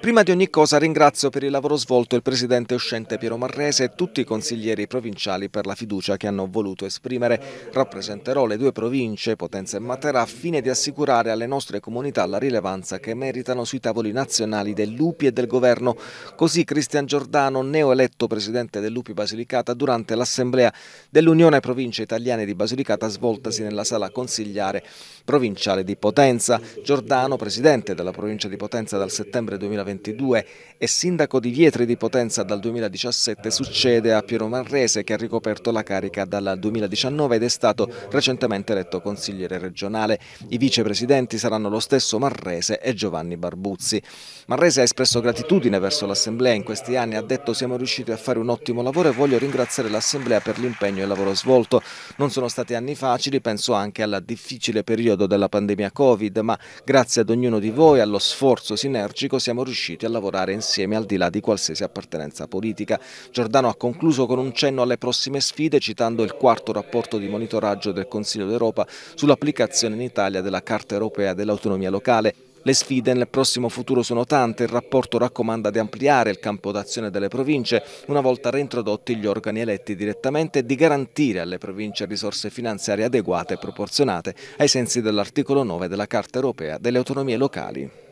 Prima di ogni cosa ringrazio per il lavoro svolto il presidente uscente Piero Marrese e tutti i consiglieri provinciali per la fiducia che hanno voluto esprimere. Rappresenterò le due province, Potenza e Matera, a fine di assicurare alle nostre comunità la rilevanza che meritano sui tavoli nazionali del Lupi e del governo. Così Cristian Giordano, neoeletto presidente del Lupi Basilicata, durante l'assemblea dell'Unione Province Italiane di Basilicata svoltasi nella sala consigliare provinciale di Potenza. Giordano, presidente della provincia di Potenza dal settembre 2020, 2022 e sindaco di Vietri di Potenza dal 2017 succede a Piero Marrese che ha ricoperto la carica dal 2019 ed è stato recentemente eletto consigliere regionale. I vicepresidenti saranno lo stesso Marrese e Giovanni Barbuzzi. Marrese ha espresso gratitudine verso l'Assemblea in questi anni, ha detto siamo riusciti a fare un ottimo lavoro e voglio ringraziare l'Assemblea per l'impegno e il lavoro svolto. Non sono stati anni facili, penso anche al difficile periodo della pandemia Covid, ma grazie ad ognuno di voi, allo sforzo sinergico, siamo riusciti riusciti a lavorare insieme al di là di qualsiasi appartenenza politica. Giordano ha concluso con un cenno alle prossime sfide citando il quarto rapporto di monitoraggio del Consiglio d'Europa sull'applicazione in Italia della Carta Europea dell'Autonomia Locale le sfide nel prossimo futuro sono tante, il rapporto raccomanda di ampliare il campo d'azione delle province una volta reintrodotti gli organi eletti direttamente e di garantire alle province risorse finanziarie adeguate e proporzionate ai sensi dell'articolo 9 della Carta Europea delle autonomie locali.